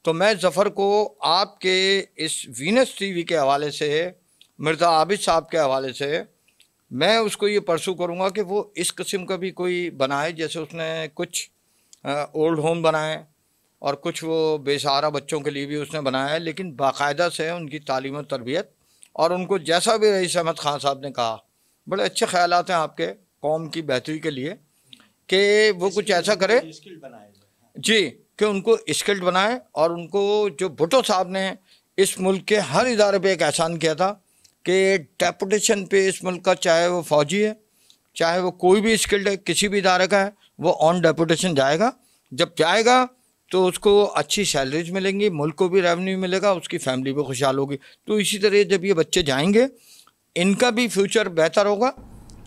तो मैं जफ़र को आपके इस वीनस टीवी के हवाले से मिर्ज़ा आबिद साहब के हवाले से मैं उसको ये परसू करूँगा कि वो इस किस्म का भी कोई बनाए जैसे उसने कुछ ओल्ड होम बनाए और कुछ वो बेसहारा बच्चों के लिए भी उसने बनाया है लेकिन बाकायदा से उनकी तालीम तरबियत और उनको जैसा भी रईस अहमद ख़ान साहब ने कहा बड़े अच्छे ख्याल हैं आपके कौम की बेहतरी के लिए कि वो कुछ ऐसा करे जी कि उनको स्किल्ड बनाए और उनको जो भुटो साहब ने इस मुल्क के हर इदारे पे एक एहसान किया था कि डेपुटेशन पे इस मुल्क का चाहे वो फौजी है चाहे वो कोई भी स्किल्ड है किसी भी इदारे का है वो ऑन डेपुटेशन जाएगा जब जाएगा तो उसको अच्छी सैलरीज मिलेंगी मुल्क को भी रेवेन्यू मिलेगा उसकी फैमिली भी खुशहाल होगी तो इसी तरह जब ये बच्चे जाएंगे इनका भी फ्यूचर बेहतर होगा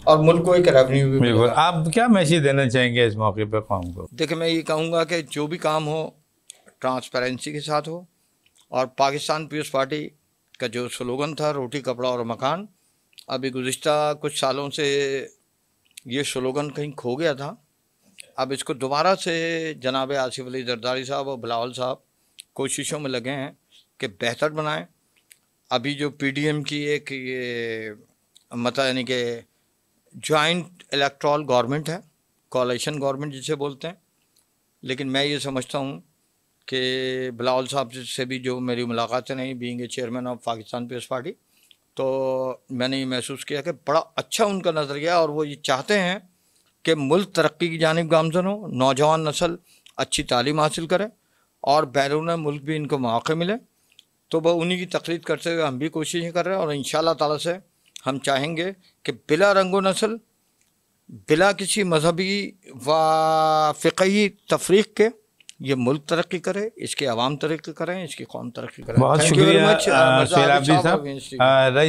और मुल्क को एक रेवेन्यू भी मिलेगा आप क्या मैसेज देना चाहेंगे इस मौके पर कौम को देखिए मैं ये कहूँगा कि जो भी काम हो ट्रांसपेरेंसी के साथ हो और पाकिस्तान पीपल्स पार्टी का जो स्लोगन था रोटी कपड़ा और मकान अभी गुज्तर कुछ सालों से ये स्लोगन कहीं खो गया था अब इसको दोबारा से जनाब आसिफ अली जरदारी साहब और बिलावल साहब कोशिशों में लगे हैं कि बेहतर बनाएं अभी जो पीडीएम की एक ये मतलब यानी कि जॉइंट इलेक्ट्रॉल गवर्नमेंट है कॉलेशन गवर्नमेंट जिसे बोलते हैं लेकिन मैं ये समझता हूँ कि बिलावल साहब से भी जो मेरी मुलाकातें नहीं being chairman of Pakistan people's party तो मैंने ये महसूस किया कि बड़ा अच्छा उनका नज़रिया और वो ये चाहते हैं कि मुल्क तरक्की की जानब गामजन हो नौजवान नस्ल अच्छी तालीम हासिल करें और बैरून मुल्क भी इनको मौक़े मिले तो वह उन्हीं की तकलीद करते हुए हम भी कोशिशें कर रहे हैं और इन शाल से हम चाहेंगे कि बिला रंगो नस्ल बिला किसी मजहबी व फ़ी तफरीक के ये मुल्क तरक्की करे इसके आवाम तरक्की करें इसकी कौम तरक्की करें बहुत शुक्रिया साहब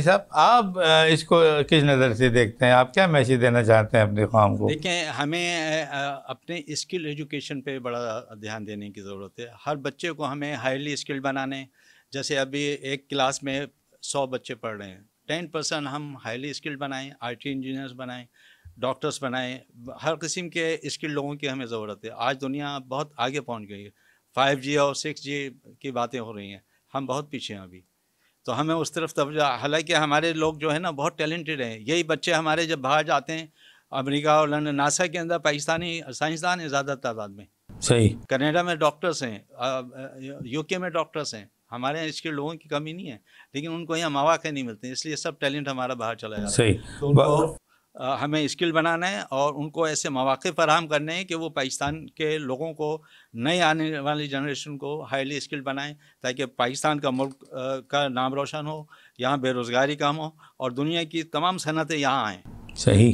साहब आप इसको किस नज़र से देखते हैं आप क्या मैसेज देना चाहते हैं अपनी कौम को देखें हमें अपने स्किल एजुकेशन पे बड़ा ध्यान देने की ज़रूरत है हर बच्चे को हमें हाईली स्किल्ड बनाने जैसे अभी एक क्लास में सौ बच्चे पढ़ रहे हैं टेन परसेंट हम हाईली स्किल्ड बनाएँ आई टी इंजीनियर्स बनाएँ डॉक्टर्स बनाए हर किस्म के स्किल्ड लोगों की हमें ज़रूरत है आज दुनिया बहुत आगे पहुंच गई है फाइव जी और सिक्स जी की बातें हो रही हैं हम बहुत पीछे हैं अभी तो हमें उस तरफ तवजा हालांकि हमारे लोग जो है ना बहुत टैलेंटेड हैं यही बच्चे हमारे जब बाहर जाते हैं अमेरिका और लंदन नासा के अंदर पाकिस्तानी साइंसदान हैं ज़्यादा तादाद में सही कनाडा में डॉक्टर्स हैं यूके में डॉक्टर्स हैं हमारे यहाँ इसके लोगों की कमी नहीं है लेकिन उनको यहाँ मौाक़े नहीं मिलते इसलिए सब टैलेंट हमारा बाहर चला जाता है सही तो हमें स्किल बनाना है और उनको ऐसे मौाक़े फराहम करने हैं कि वो पाकिस्तान के लोगों को नए आने वाली जनरेशन को हाईली स्किल्ड बनाएं ताकि पाकिस्तान का मुल्क का नाम रोशन हो यहाँ बेरोज़गारी कम हो और दुनिया की तमाम सनतें यहाँ आएँ सही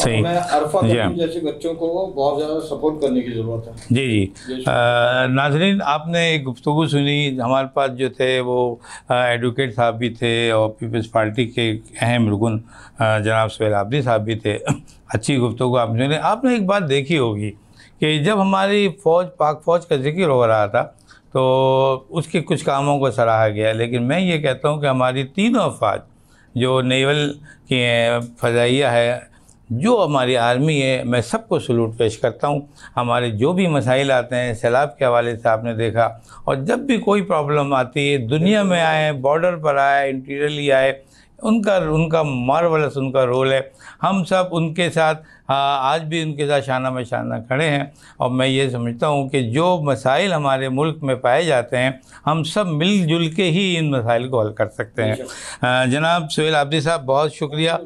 सही हाँ। जैसे बच्चों को बहुत ज़्यादा सपोर्ट करने की ज़रूरत है जी जी नाजरीन आपने एक गुफ्तु सुनी हमारे पास जो थे वो एडवोकेट साहब भी थे और पीपल्स पार्टी के अहम रुकन जनाब सवेल आबदी साहब भी थे अच्छी गुफ्तु आपने सुनी आपने एक बात देखी होगी कि जब हमारी फ़ौज पाक फ़ौज का जिक्र हो रहा था तो उसके कुछ कामों को सराहा गया लेकिन मैं ये कहता हूँ कि हमारी तीनों अफवाज जो नेवल की फजाइया है जो हमारी आर्मी है मैं सबको सलूट पेश करता हूँ हमारे जो भी मसाइल आते हैं सैलाब के हवाले से आपने देखा और जब भी कोई प्रॉब्लम आती है दुनिया में आए बॉर्डर पर आए इंटीरियरली आए उनका उनका मार्वलस उनका रोल है हम सब उनके साथ आज भी उनके साथ शाना में शाना खड़े हैं और मैं ये समझता हूँ कि जो मसाइल हमारे मुल्क में पाए जाते हैं हम सब मिलजुल के ही इन मसाइल को हल कर सकते हैं जनाब सुहेल आबदी साहब बहुत शुक्रिया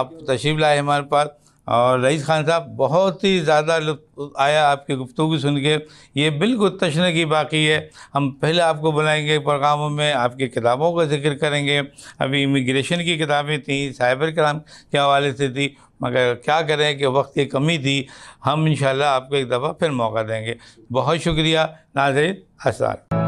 आप तशरीफ़ लाए हमारे पास और रईस खान साहब बहुत ही ज़्यादा लुत्फ आया आपकी गुफ्तु सुन के ये बिल्कुल तशने की बाकी है हम पहले आपको बुलाएंगे प्रोग्रामों में आपकी किताबों का जिक्र करेंगे अभी इमिग्रेशन की किताबें थी साइबर क्राइम के हवाले से थी मगर क्या करें कि वक्त की कमी थी हम इन आपको एक दफ़ा फिर मौका देंगे बहुत शुक्रिया नाजिर असार